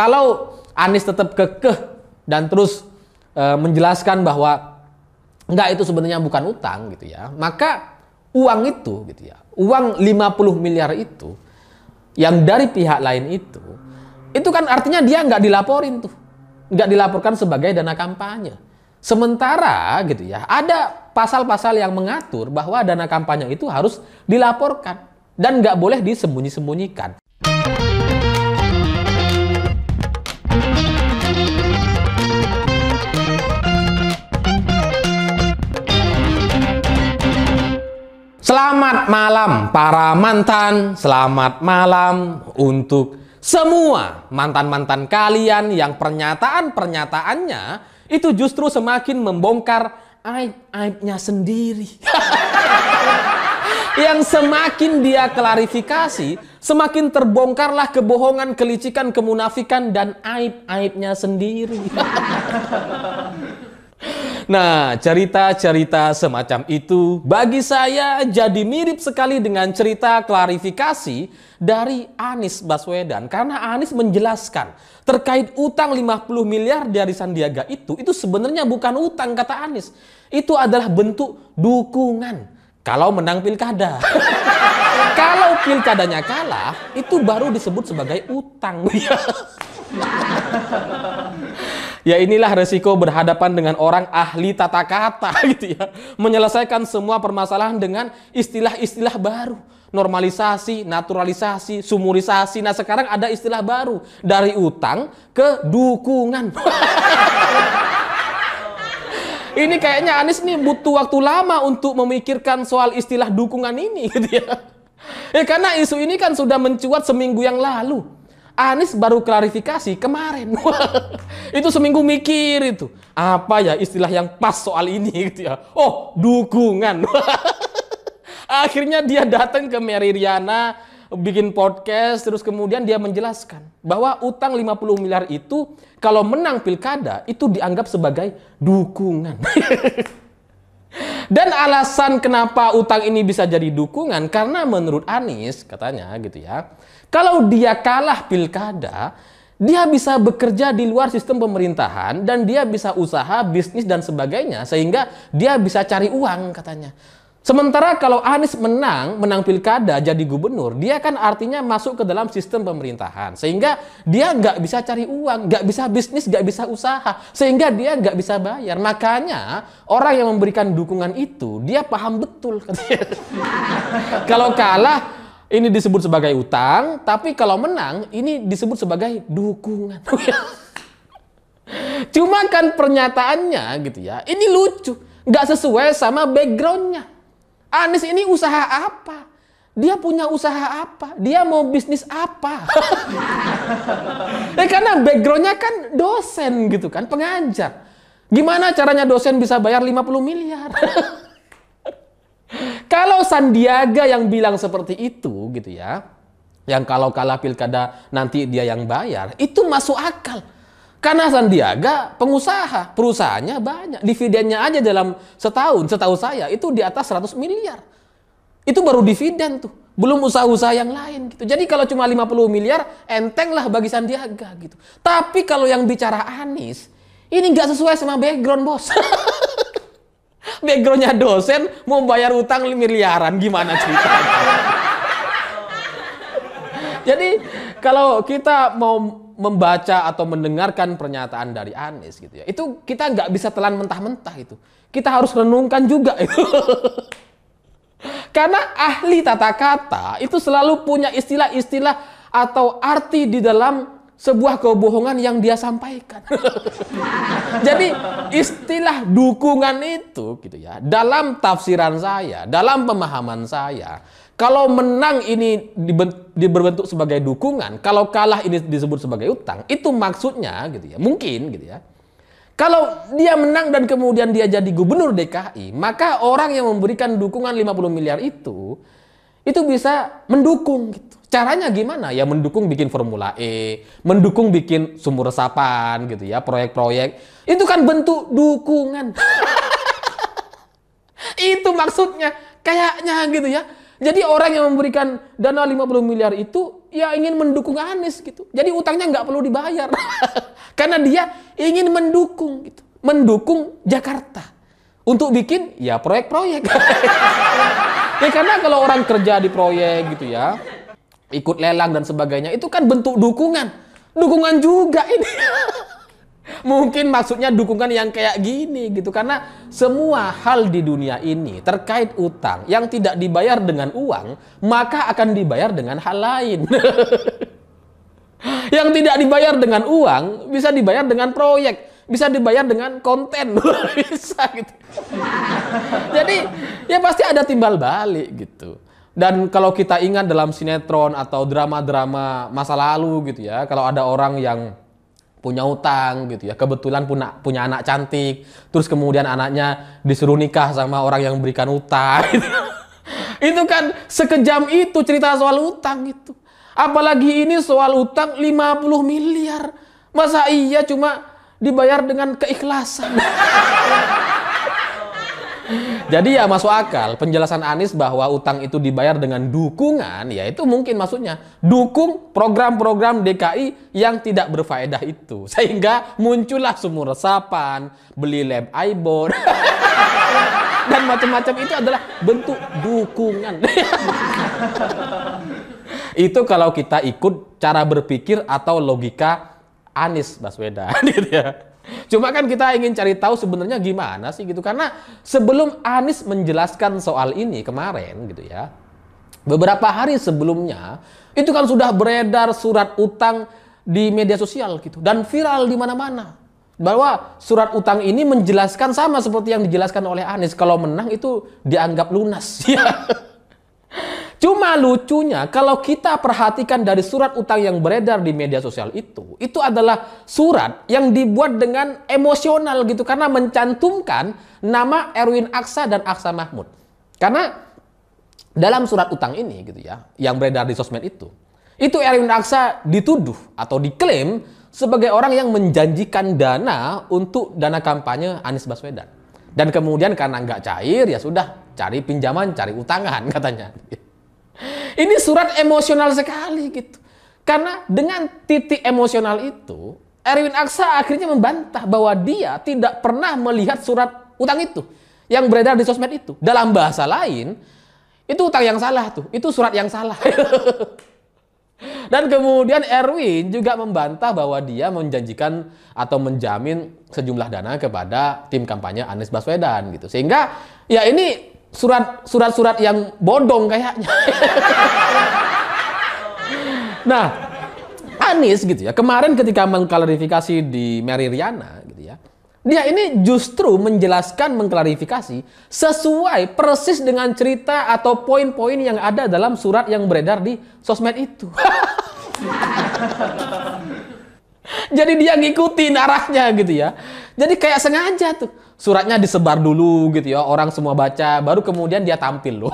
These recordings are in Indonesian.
Kalau Anies tetap kekeh dan terus e, menjelaskan bahwa enggak itu sebenarnya bukan utang gitu ya, maka uang itu gitu ya, uang 50 miliar itu yang dari pihak lain itu, itu kan artinya dia enggak dilaporin tuh, Enggak dilaporkan sebagai dana kampanye. Sementara gitu ya, ada pasal-pasal yang mengatur bahwa dana kampanye itu harus dilaporkan dan enggak boleh disembunyi-sembunyikan. Selamat malam para mantan, selamat malam untuk semua mantan-mantan kalian yang pernyataan-pernyataannya itu justru semakin membongkar aib-aibnya sendiri. yang semakin dia klarifikasi, semakin terbongkarlah kebohongan, kelicikan, kemunafikan, dan aib-aibnya sendiri. Nah, cerita-cerita semacam itu bagi saya jadi mirip sekali dengan cerita klarifikasi dari Anies Baswedan. Karena Anies menjelaskan terkait utang 50 miliar dari Sandiaga itu, itu sebenarnya bukan utang kata Anies. Itu adalah bentuk dukungan kalau menang pilkada. kalau pilkadanya kalah, itu baru disebut sebagai utang. ya inilah resiko berhadapan dengan orang ahli tata kata gitu ya. Menyelesaikan semua permasalahan dengan istilah-istilah baru. Normalisasi, naturalisasi, sumurisasi. Nah sekarang ada istilah baru. Dari utang ke dukungan. ini kayaknya Anies nih butuh waktu lama untuk memikirkan soal istilah dukungan ini gitu ya. Ya karena isu ini kan sudah mencuat seminggu yang lalu. Anies baru klarifikasi kemarin. itu seminggu mikir itu. Apa ya istilah yang pas soal ini gitu ya. Oh, dukungan. Akhirnya dia datang ke Mary Riana, bikin podcast, terus kemudian dia menjelaskan bahwa utang 50 miliar itu kalau menang pilkada itu dianggap sebagai dukungan. Dan alasan kenapa utang ini bisa jadi dukungan karena menurut Anies katanya gitu ya. Kalau dia kalah pilkada, dia bisa bekerja di luar sistem pemerintahan dan dia bisa usaha bisnis dan sebagainya sehingga dia bisa cari uang katanya. Sementara kalau Anies menang, menang pilkada, jadi gubernur, dia kan artinya masuk ke dalam sistem pemerintahan. Sehingga dia nggak bisa cari uang, nggak bisa bisnis, nggak bisa usaha. Sehingga dia nggak bisa bayar. Makanya orang yang memberikan dukungan itu, dia paham betul. kalau kalah, ini disebut sebagai utang, tapi kalau menang, ini disebut sebagai dukungan. Cuma kan pernyataannya gitu ya, ini lucu. Nggak sesuai sama backgroundnya. Anies ini usaha apa? Dia punya usaha apa? Dia mau bisnis apa? Eh karena backgroundnya kan dosen gitu kan, pengajar. Gimana caranya dosen bisa bayar 50 miliar? kalau Sandiaga yang bilang seperti itu gitu ya, yang kalau kalah pilkada nanti dia yang bayar, itu masuk akal. Karena Sandiaga pengusaha, perusahaannya banyak. Dividennya aja dalam setahun, setahu saya itu di atas 100 miliar. Itu baru dividen tuh. Belum usaha-usaha yang lain gitu. Jadi kalau cuma 50 miliar, enteng lah bagi Sandiaga gitu. Tapi kalau yang bicara Anies, ini nggak sesuai sama background bos. Backgroundnya dosen, mau bayar utang miliaran, gimana cerita Jadi kalau kita mau membaca atau mendengarkan pernyataan dari Anies gitu ya. Itu kita nggak bisa telan mentah-mentah itu. Kita harus renungkan juga itu. Karena ahli tata kata itu selalu punya istilah-istilah atau arti di dalam sebuah kebohongan yang dia sampaikan. Jadi istilah dukungan itu gitu ya. Dalam tafsiran saya, dalam pemahaman saya, kalau menang ini diberbentuk sebagai dukungan, kalau kalah ini disebut sebagai utang. Itu maksudnya gitu ya. Mungkin gitu ya. Kalau dia menang dan kemudian dia jadi gubernur DKI, maka orang yang memberikan dukungan 50 miliar itu itu bisa mendukung gitu. Caranya gimana? Ya mendukung bikin formula E, mendukung bikin sumur resapan gitu ya, proyek-proyek. Itu kan bentuk dukungan. itu maksudnya kayaknya gitu ya. Jadi orang yang memberikan dana 50 miliar itu ya ingin mendukung Anies gitu. Jadi utangnya nggak perlu dibayar. Karena dia ingin mendukung gitu. Mendukung Jakarta. Untuk bikin ya proyek-proyek. ya karena kalau orang kerja di proyek gitu ya. Ikut lelang dan sebagainya. Itu kan bentuk dukungan. Dukungan juga ini. Mungkin maksudnya dukungan yang kayak gini gitu karena semua hal di dunia ini terkait utang yang tidak dibayar dengan uang maka akan dibayar dengan hal lain. yang tidak dibayar dengan uang bisa dibayar dengan proyek, bisa dibayar dengan konten, bisa gitu. Jadi ya pasti ada timbal balik gitu. Dan kalau kita ingat dalam sinetron atau drama-drama masa lalu gitu ya, kalau ada orang yang punya utang gitu ya kebetulan punya punya anak cantik terus kemudian anaknya disuruh nikah sama orang yang berikan utang gitu. itu kan sekejam itu cerita soal utang itu apalagi ini soal utang 50 miliar masa iya cuma dibayar dengan keikhlasan Jadi ya masuk akal penjelasan Anies bahwa utang itu dibayar dengan dukungan, ya itu mungkin maksudnya dukung program-program DKI yang tidak berfaedah itu. Sehingga muncullah sumur resapan, beli lab iBoard dan macam-macam itu adalah bentuk dukungan. itu kalau kita ikut cara berpikir atau logika Anies Baswedan gitu ya. Cuma kan kita ingin cari tahu sebenarnya gimana sih gitu. Karena sebelum Anies menjelaskan soal ini kemarin gitu ya. Beberapa hari sebelumnya itu kan sudah beredar surat utang di media sosial gitu dan viral di mana-mana bahwa surat utang ini menjelaskan sama seperti yang dijelaskan oleh Anies kalau menang itu dianggap lunas ya Cuma lucunya kalau kita perhatikan dari surat utang yang beredar di media sosial itu, itu adalah surat yang dibuat dengan emosional gitu karena mencantumkan nama Erwin Aksa dan Aksa Mahmud. Karena dalam surat utang ini gitu ya, yang beredar di sosmed itu, itu Erwin Aksa dituduh atau diklaim sebagai orang yang menjanjikan dana untuk dana kampanye Anies Baswedan. Dan kemudian karena nggak cair ya sudah cari pinjaman, cari utangan katanya. Ini surat emosional sekali gitu. Karena dengan titik emosional itu, Erwin Aksa akhirnya membantah bahwa dia tidak pernah melihat surat utang itu yang beredar di sosmed itu. Dalam bahasa lain, itu utang yang salah tuh, itu surat yang salah. Dan kemudian Erwin juga membantah bahwa dia menjanjikan atau menjamin sejumlah dana kepada tim kampanye Anies Baswedan gitu. Sehingga ya ini surat surat-surat yang bodong kayaknya. nah, Anies gitu ya. Kemarin ketika mengklarifikasi di Mary Riana gitu ya. Dia ini justru menjelaskan mengklarifikasi sesuai persis dengan cerita atau poin-poin yang ada dalam surat yang beredar di sosmed itu. Jadi dia ngikutin arahnya gitu ya. Jadi kayak sengaja tuh. Suratnya disebar dulu gitu ya, orang semua baca, baru kemudian dia tampil loh.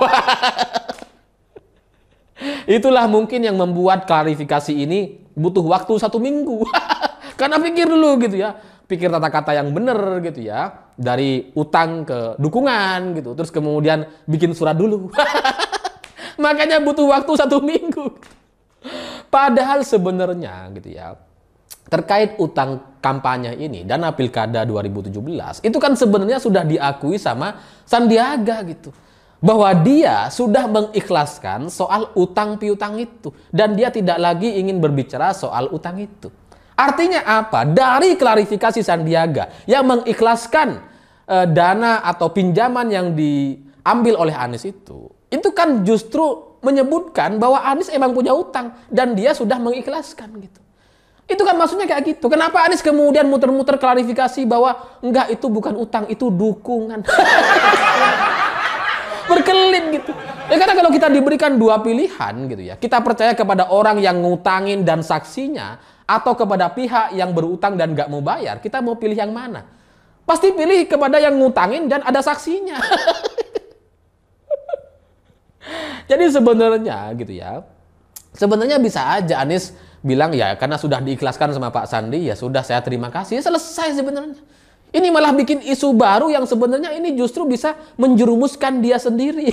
Itulah mungkin yang membuat klarifikasi ini butuh waktu satu minggu. Karena pikir dulu gitu ya, pikir tata kata yang benar gitu ya, dari utang ke dukungan gitu, terus kemudian bikin surat dulu. Makanya butuh waktu satu minggu. Padahal sebenarnya gitu ya, terkait utang kampanye ini dana pilkada 2017 itu kan sebenarnya sudah diakui sama Sandiaga gitu bahwa dia sudah mengikhlaskan soal utang piutang itu dan dia tidak lagi ingin berbicara soal utang itu artinya apa dari klarifikasi Sandiaga yang mengikhlaskan e, dana atau pinjaman yang diambil oleh Anies itu itu kan justru menyebutkan bahwa Anies emang punya utang dan dia sudah mengikhlaskan gitu itu kan maksudnya kayak gitu. Kenapa Anies kemudian muter-muter klarifikasi bahwa enggak itu bukan utang, itu dukungan. Berkelit gitu. Ya karena kalau kita diberikan dua pilihan gitu ya. Kita percaya kepada orang yang ngutangin dan saksinya atau kepada pihak yang berutang dan gak mau bayar, kita mau pilih yang mana? Pasti pilih kepada yang ngutangin dan ada saksinya. Jadi sebenarnya gitu ya. Sebenarnya bisa aja Anies bilang ya karena sudah diikhlaskan sama Pak Sandi ya sudah saya terima kasih selesai sebenarnya ini malah bikin isu baru yang sebenarnya ini justru bisa menjerumuskan dia sendiri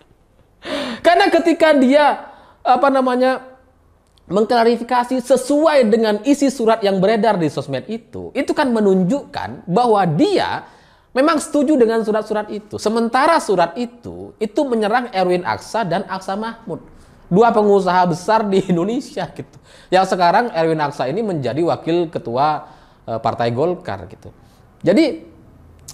karena ketika dia apa namanya mengklarifikasi sesuai dengan isi surat yang beredar di sosmed itu itu kan menunjukkan bahwa dia memang setuju dengan surat-surat itu sementara surat itu itu menyerang Erwin Aksa dan Aksa Mahmud dua pengusaha besar di Indonesia gitu. Yang sekarang Erwin Aksa ini menjadi wakil ketua eh, Partai Golkar gitu. Jadi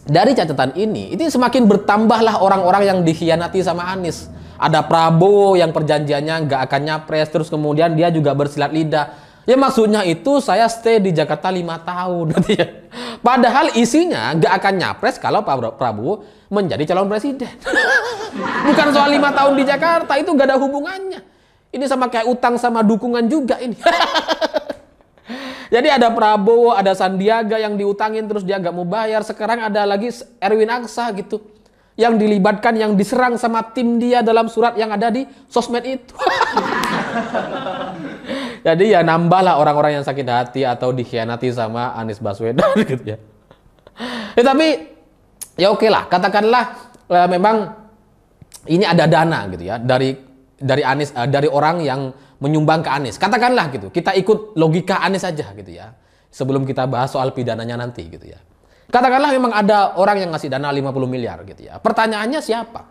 dari catatan ini, itu semakin bertambahlah orang-orang yang dikhianati sama Anies. Ada Prabowo yang perjanjiannya nggak akan nyapres, terus kemudian dia juga bersilat lidah. Ya maksudnya itu saya stay di Jakarta lima tahun. Gitu ya. Padahal isinya nggak akan nyapres kalau Pak Prabowo menjadi calon presiden. Bukan soal lima tahun di Jakarta, itu nggak ada hubungannya. Ini sama kayak utang sama dukungan juga ini. Jadi ada Prabowo, ada Sandiaga yang diutangin terus dia gak mau bayar. Sekarang ada lagi Erwin Aksa gitu. Yang dilibatkan, yang diserang sama tim dia dalam surat yang ada di sosmed itu. Jadi ya nambahlah orang-orang yang sakit hati atau dikhianati sama Anies Baswedan gitu ya. ya tapi ya oke okay lah, katakanlah eh, memang ini ada dana gitu ya dari dari Anies uh, eh, dari orang yang menyumbang ke Anies. Katakanlah gitu, kita ikut logika Anies aja gitu ya. Sebelum kita bahas soal pidananya nanti gitu ya. Katakanlah memang ada orang yang ngasih dana 50 miliar gitu ya. Pertanyaannya siapa?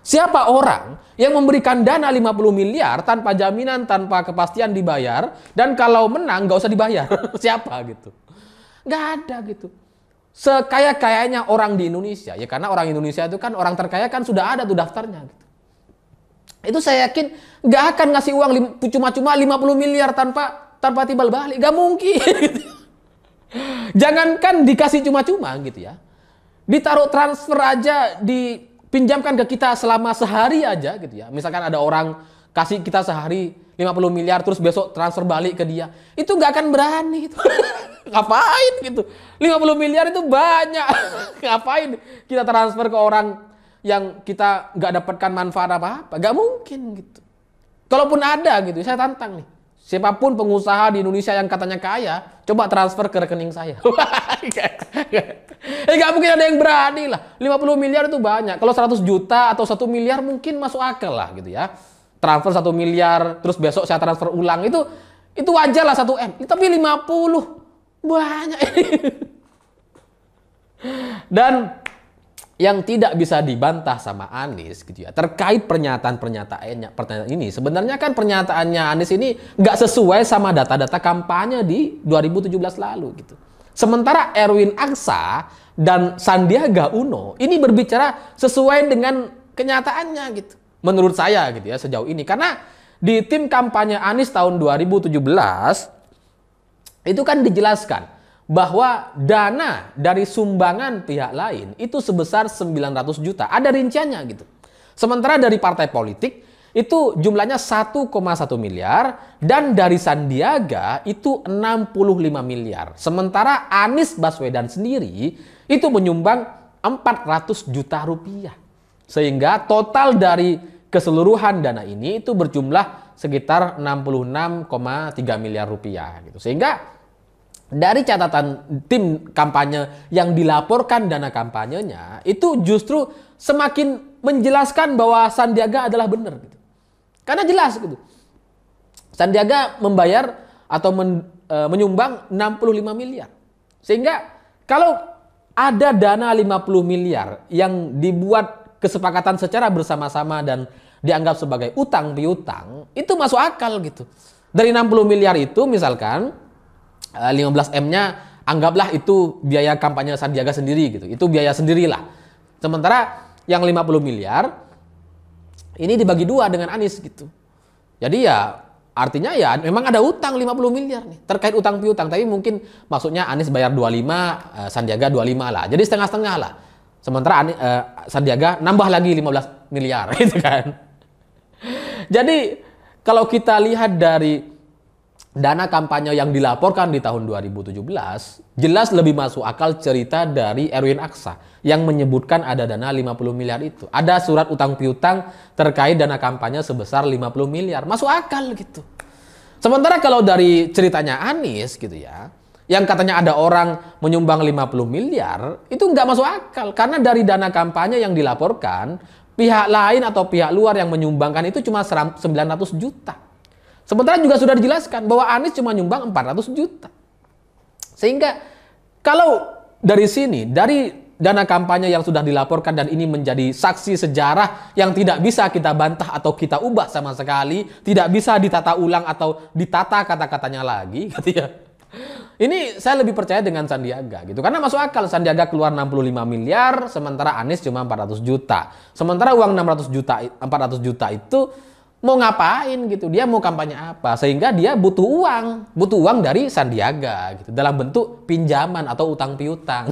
Siapa orang yang memberikan dana 50 miliar tanpa jaminan, tanpa kepastian dibayar, dan kalau menang nggak usah dibayar? siapa gitu? Nggak ada gitu sekaya kayanya orang di Indonesia ya karena orang Indonesia itu kan orang terkaya kan sudah ada tuh daftarnya gitu itu saya yakin nggak akan ngasih uang cuma-cuma 50 miliar tanpa tanpa timbal balik. Gak mungkin. Jangankan dikasih cuma-cuma gitu ya. Ditaruh transfer aja, dipinjamkan ke kita selama sehari aja gitu ya. Misalkan ada orang kasih kita sehari 50 miliar terus besok transfer balik ke dia. Itu nggak akan berani itu. Ngapain gitu. 50 miliar itu banyak. Ngapain kita transfer ke orang yang kita nggak dapatkan manfaat apa-apa. Nggak mungkin gitu. Kalaupun ada gitu, saya tantang nih. Siapapun pengusaha di Indonesia yang katanya kaya, coba transfer ke rekening saya. eh nggak mungkin ada yang berani lah. 50 miliar itu banyak. Kalau 100 juta atau satu miliar mungkin masuk akal lah gitu ya. Transfer satu miliar, terus besok saya transfer ulang. Itu itu wajar lah 1 M. Tapi 50, banyak. Dan yang tidak bisa dibantah sama Anies gitu ya terkait pernyataan-pernyataannya pernyataan ini sebenarnya kan pernyataannya Anies ini nggak sesuai sama data-data kampanye di 2017 lalu gitu sementara Erwin Aksa dan Sandiaga Uno ini berbicara sesuai dengan kenyataannya gitu menurut saya gitu ya sejauh ini karena di tim kampanye Anies tahun 2017 itu kan dijelaskan bahwa dana dari sumbangan pihak lain itu sebesar 900 juta. Ada rinciannya gitu. Sementara dari partai politik itu jumlahnya 1,1 miliar dan dari Sandiaga itu 65 miliar. Sementara Anies Baswedan sendiri itu menyumbang 400 juta rupiah. Sehingga total dari keseluruhan dana ini itu berjumlah sekitar 66,3 miliar rupiah gitu. Sehingga dari catatan tim kampanye yang dilaporkan dana kampanyenya itu justru semakin menjelaskan bahwa Sandiaga adalah benar gitu. Karena jelas gitu. Sandiaga membayar atau men, e, menyumbang 65 miliar. Sehingga kalau ada dana 50 miliar yang dibuat kesepakatan secara bersama-sama dan dianggap sebagai utang piutang, itu masuk akal gitu. Dari 60 miliar itu misalkan 15M-nya eh, anggaplah itu biaya kampanye Sandiaga sendiri gitu. Itu biaya sendirilah. Sementara yang 50 miliar ini dibagi dua dengan Anies gitu. Jadi ya artinya ya memang ada utang 50 miliar nih terkait utang piutang tapi mungkin maksudnya Anies bayar 25 eh, Sandiaga 25 lah. Jadi setengah-setengah lah. Sementara Anies, eh, Sandiaga nambah lagi 15 miliar gitu kan. Jadi kalau kita lihat dari dana kampanye yang dilaporkan di tahun 2017, jelas lebih masuk akal cerita dari Erwin Aksa yang menyebutkan ada dana 50 miliar itu. Ada surat utang piutang terkait dana kampanye sebesar 50 miliar. Masuk akal gitu. Sementara kalau dari ceritanya Anies gitu ya, yang katanya ada orang menyumbang 50 miliar, itu nggak masuk akal. Karena dari dana kampanye yang dilaporkan, pihak lain atau pihak luar yang menyumbangkan itu cuma 900 juta. Sementara juga sudah dijelaskan bahwa Anies cuma nyumbang 400 juta. Sehingga kalau dari sini, dari dana kampanye yang sudah dilaporkan dan ini menjadi saksi sejarah yang tidak bisa kita bantah atau kita ubah sama sekali, tidak bisa ditata ulang atau ditata kata-katanya lagi, katanya gitu Ini saya lebih percaya dengan Sandiaga gitu karena masuk akal Sandiaga keluar 65 miliar sementara Anies cuma 400 juta. Sementara uang 600 juta 400 juta itu mau ngapain gitu dia mau kampanye apa sehingga dia butuh uang butuh uang dari Sandiaga gitu dalam bentuk pinjaman atau utang piutang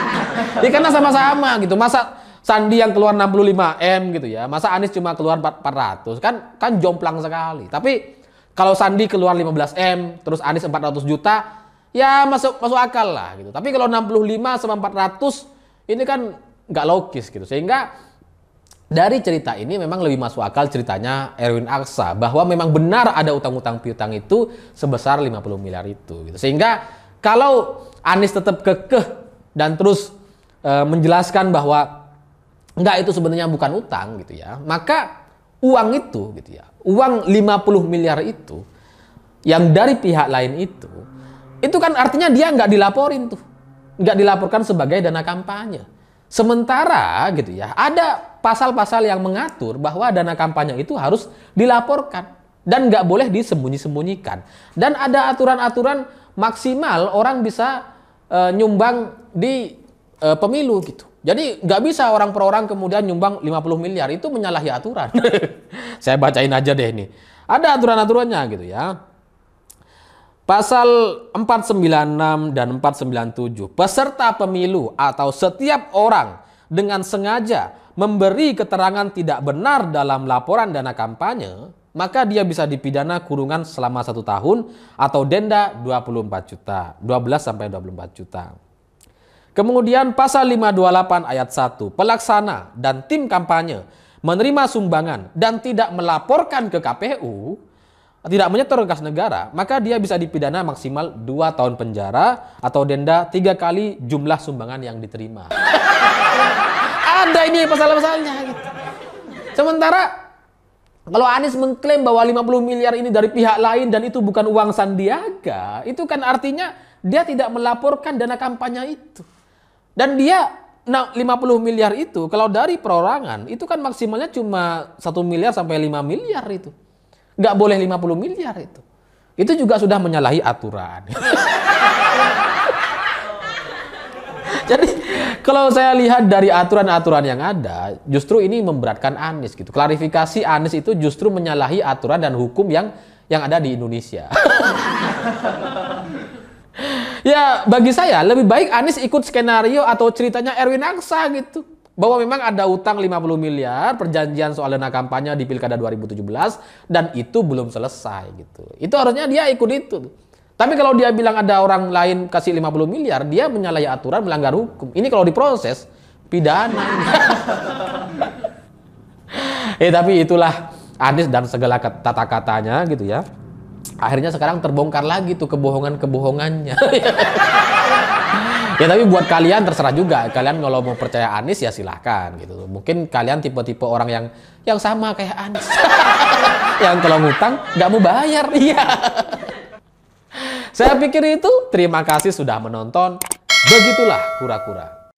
ya karena sama-sama gitu masa Sandi yang keluar 65 m gitu ya masa Anies cuma keluar 400 kan kan jomplang sekali tapi kalau Sandi keluar 15 m terus Anies 400 juta ya masuk masuk akal lah gitu tapi kalau 65 sama 400 ini kan nggak logis gitu sehingga dari cerita ini memang lebih masuk akal ceritanya Erwin Aksa bahwa memang benar ada utang-utang piutang itu sebesar 50 miliar itu gitu. Sehingga kalau Anies tetap kekeh dan terus e, menjelaskan bahwa enggak itu sebenarnya bukan utang gitu ya. Maka uang itu gitu ya. Uang 50 miliar itu yang dari pihak lain itu itu kan artinya dia nggak dilaporin tuh nggak dilaporkan sebagai dana kampanye sementara gitu ya ada pasal-pasal yang mengatur bahwa dana kampanye itu harus dilaporkan dan nggak boleh disembunyi-sembunyikan. Dan ada aturan-aturan maksimal orang bisa e, nyumbang di e, pemilu gitu. Jadi nggak bisa orang per orang kemudian nyumbang 50 miliar itu menyalahi aturan. Saya bacain aja deh ini. Ada aturan-aturannya gitu ya. Pasal 496 dan 497, peserta pemilu atau setiap orang dengan sengaja memberi keterangan tidak benar dalam laporan dana kampanye, maka dia bisa dipidana kurungan selama satu tahun atau denda 24 juta, 12 sampai 24 juta. Kemudian pasal 528 ayat 1, pelaksana dan tim kampanye menerima sumbangan dan tidak melaporkan ke KPU, tidak menyetor kas negara, maka dia bisa dipidana maksimal 2 tahun penjara atau denda 3 kali jumlah sumbangan yang diterima ada ini pasal-pasalnya gitu. Sementara kalau Anies mengklaim bahwa 50 miliar ini dari pihak lain dan itu bukan uang Sandiaga, itu kan artinya dia tidak melaporkan dana kampanye itu. Dan dia nah 50 miliar itu kalau dari perorangan itu kan maksimalnya cuma 1 miliar sampai 5 miliar itu. Nggak boleh 50 miliar itu. Itu juga sudah menyalahi aturan. Jadi kalau saya lihat dari aturan-aturan yang ada, justru ini memberatkan Anies gitu. Klarifikasi Anies itu justru menyalahi aturan dan hukum yang yang ada di Indonesia. ya bagi saya lebih baik Anies ikut skenario atau ceritanya Erwin Aksa gitu bahwa memang ada utang 50 miliar perjanjian soal dana kampanye di pilkada 2017 dan itu belum selesai gitu itu harusnya dia ikut itu tapi kalau dia bilang ada orang lain kasih 50 miliar, dia menyalahi aturan, melanggar hukum. Ini kalau diproses, pidana. eh tapi itulah Anies dan segala tata katanya gitu ya. Akhirnya sekarang terbongkar lagi tuh kebohongan-kebohongannya. ya tapi buat kalian terserah juga. Kalian kalau mau percaya Anies ya silahkan gitu. Mungkin kalian tipe-tipe orang yang yang sama kayak Anies. yang kalau ngutang nggak mau bayar. Iya. Saya pikir itu. Terima kasih sudah menonton. Begitulah kura-kura.